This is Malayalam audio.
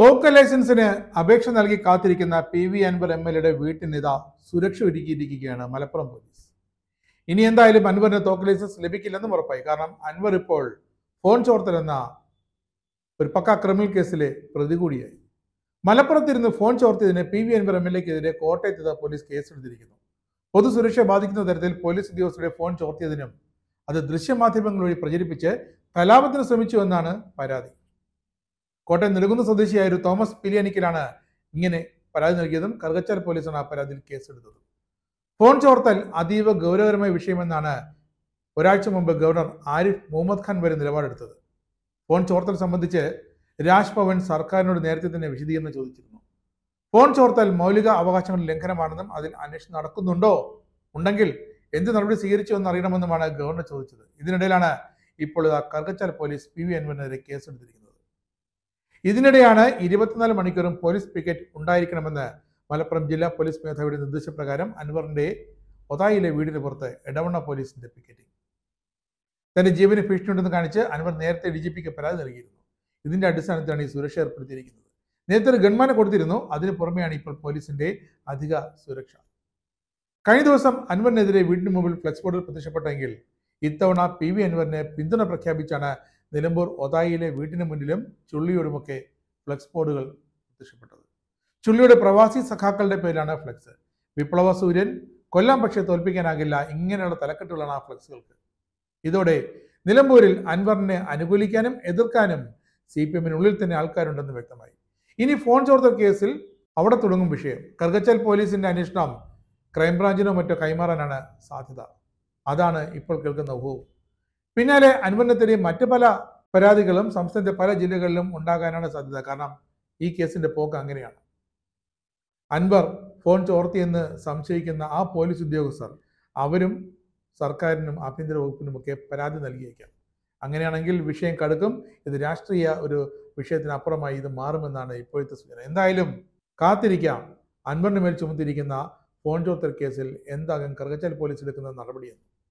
തോക്ക് ലൈസൻസിന് അപേക്ഷ നൽകി കാത്തിരിക്കുന്ന P V Anvar M L എയുടെ വീട്ടിനിത സുരക്ഷ ഒരുക്കിയിരിക്കുകയാണ് മലപ്പുറം പോലീസ് ഇനി എന്തായാലും അൻവറിന് തോക്ക് ലൈസൻസ് ലഭിക്കില്ലെന്നും ഉറപ്പായി കാരണം അൻവർ ഇപ്പോൾ ഫോൺ ചോർത്തലെന്ന ഒരു പക്ക ക്രിമിനൽ കേസിലെ പ്രതി കൂടിയായി മലപ്പുറത്തിരുന്ന് ഫോൺ ചോർത്തിയതിന് P V Anvar M L എക്കെതിരെ കോട്ടയത്ത് പോലീസ് കേസെടുത്തിരിക്കുന്നു പൊതുസുരക്ഷ ബാധിക്കുന്ന തരത്തിൽ പോലീസ് ഉദ്യോഗസ്ഥരുടെ ഫോൺ ചോർത്തിയതിനും അത് ദൃശ്യമാധ്യമങ്ങൾ വഴി പ്രചരിപ്പിച്ച് കലാപത്തിന് ശ്രമിച്ചു എന്നാണ് പരാതി കോട്ടയം നെടുകുന്ന സ്വദേശിയായ ഒരു തോമസ് പിലിയനിക്കലാണ് ഇങ്ങനെ പരാതി നൽകിയതും കറുകച്ചാൽ പോലീസാണ് ആ പരാതിയിൽ കേസെടുത്തത് ഫോൺ ചോർത്തൽ അതീവ ഗൗരവകരമായ വിഷയമെന്നാണ് ഒരാഴ്ച മുമ്പ് ഗവർണർ ആരിഫ് മുഹമ്മദ് ഖാൻ വരെ നിലപാടെടുത്തത് ഫോൺ ചോർത്തൽ സംബന്ധിച്ച് രാജ്ഭവൻ സർക്കാരിനോട് നേരത്തെ തന്നെ വിശദീകരണം ചോദിച്ചിരുന്നു ഫോൺ ചോർത്തൽ മൗലിക അവകാശങ്ങളുടെ ലംഘനമാണെന്നും അതിൽ അന്വേഷണം നടക്കുന്നുണ്ടോ ഉണ്ടെങ്കിൽ എന്ത് നടപടി സ്വീകരിച്ചു എന്ന് അറിയണമെന്നുമാണ് ഗവർണർ ചോദിച്ചത് ഇതിനിടയിലാണ് ഇപ്പോൾ കർഗച്ചാൽ പോലീസ് പി വി അൻവറിനെതിരെ കേസെടുത്തിരിക്കുന്നത് ഇതിനിടെയാണ് ഇരുപത്തിനാല് മണിക്കൂറും പോലീസ് പിക്കറ്റ് ഉണ്ടായിരിക്കണമെന്ന് മലപ്പുറം ജില്ലാ പോലീസ് മേധാവിയുടെ നിർദ്ദേശപ്രകാരം അൻവറിന്റെ ഒതായിലെ വീടിന് പുറത്ത് എടവണ്ണ പോലീസിന്റെ പിക്കറ്റിംഗ് തന്റെ ജീവന് ഭീഷണിയുണ്ടെന്ന് കാണിച്ച് അൻവർ നേരത്തെ ഡി ജി പിക്ക് പരാതി നൽകിയിരുന്നു ഇതിന്റെ അടിസ്ഥാനത്തിലാണ് ഈ സുരക്ഷ ഏർപ്പെടുത്തിയിരിക്കുന്നത് നേരത്തെ ഒരു ഗൺമാനെ കൊടുത്തിരുന്നു അതിന് പുറമെയാണ് ഇപ്പോൾ പോലീസിന്റെ അധിക സുരക്ഷ കഴിഞ്ഞ ദിവസം അൻവറിനെതിരെ വീടിന് മുമ്പിൽ ഫ്ലക്സ് ബോർഡിൽ പ്രത്യക്ഷപ്പെട്ടെങ്കിൽ ഇത്തവണ പി വി അൻവറിനെ പിന്തുണ പ്രഖ്യാപിച്ചാണ് നിലമ്പൂർ ഒതായിയിലെ വീട്ടിന് മുന്നിലും ചുള്ളിയോടുമൊക്കെ ഫ്ലക്സ് ബോർഡുകൾ പ്രത്യക്ഷപ്പെട്ടത് ചുള്ളിയുടെ പ്രവാസി സഖാക്കളുടെ പേരിലാണ് ഫ്ലക്സ് വിപ്ലവ സൂര്യൻ കൊല്ലം പക്ഷെ തോൽപ്പിക്കാനാകില്ല ഇങ്ങനെയുള്ള തലക്കെട്ടുകളാണ് ആ ഫ്ലക്സുകൾക്ക് ഇതോടെ നിലമ്പൂരിൽ അൻവറിനെ അനുകൂലിക്കാനും എതിർക്കാനും സി പി എമ്മിനുള്ളിൽ തന്നെ ആൾക്കാരുണ്ടെന്ന് വ്യക്തമായി ഇനി ഫോൺ ചോർത്തൽ കേസിൽ അവിടെ തുടങ്ങും വിഷയം കർഗച്ചൽ പോലീസിന്റെ അന്വേഷണം ക്രൈംബ്രാഞ്ചിനോ മറ്റോ കൈമാറാനാണ് സാധ്യത അതാണ് ഇപ്പോൾ കേൾക്കുന്ന ഊഹവും പിന്നാലെ അനുബന്ധത്തിലെ മറ്റു പല പരാതികളും സംസ്ഥാനത്തെ പല ജില്ലകളിലും ഉണ്ടാകാനാണ് സാധ്യത കാരണം ഈ കേസിന്റെ പോക്ക് അങ്ങനെയാണ് അൻവർ ഫോൺ ചോർത്തിയെന്ന് സംശയിക്കുന്ന ആ പോലീസ് ഉദ്യോഗസ്ഥർ അവരും സർക്കാരിനും ആഭ്യന്തര വകുപ്പിനും ഒക്കെ പരാതി നൽകിയേക്കാം അങ്ങനെയാണെങ്കിൽ വിഷയം കടുക്കും ഇത് രാഷ്ട്രീയ ഒരു വിഷയത്തിനപ്പുറമായി ഇത് മാറുമെന്നാണ് ഇപ്പോഴത്തെ സൂചന എന്തായാലും കാത്തിരിക്കാം അൻവറിന് മേൽ ചുമത്തിയിരിക്കുന്ന ഫോൺ ചോർത്തൽ കേസിൽ എന്താകും കറുകച്ചാൽ പോലീസ് എടുക്കുന്ന നടപടിയെന്ന്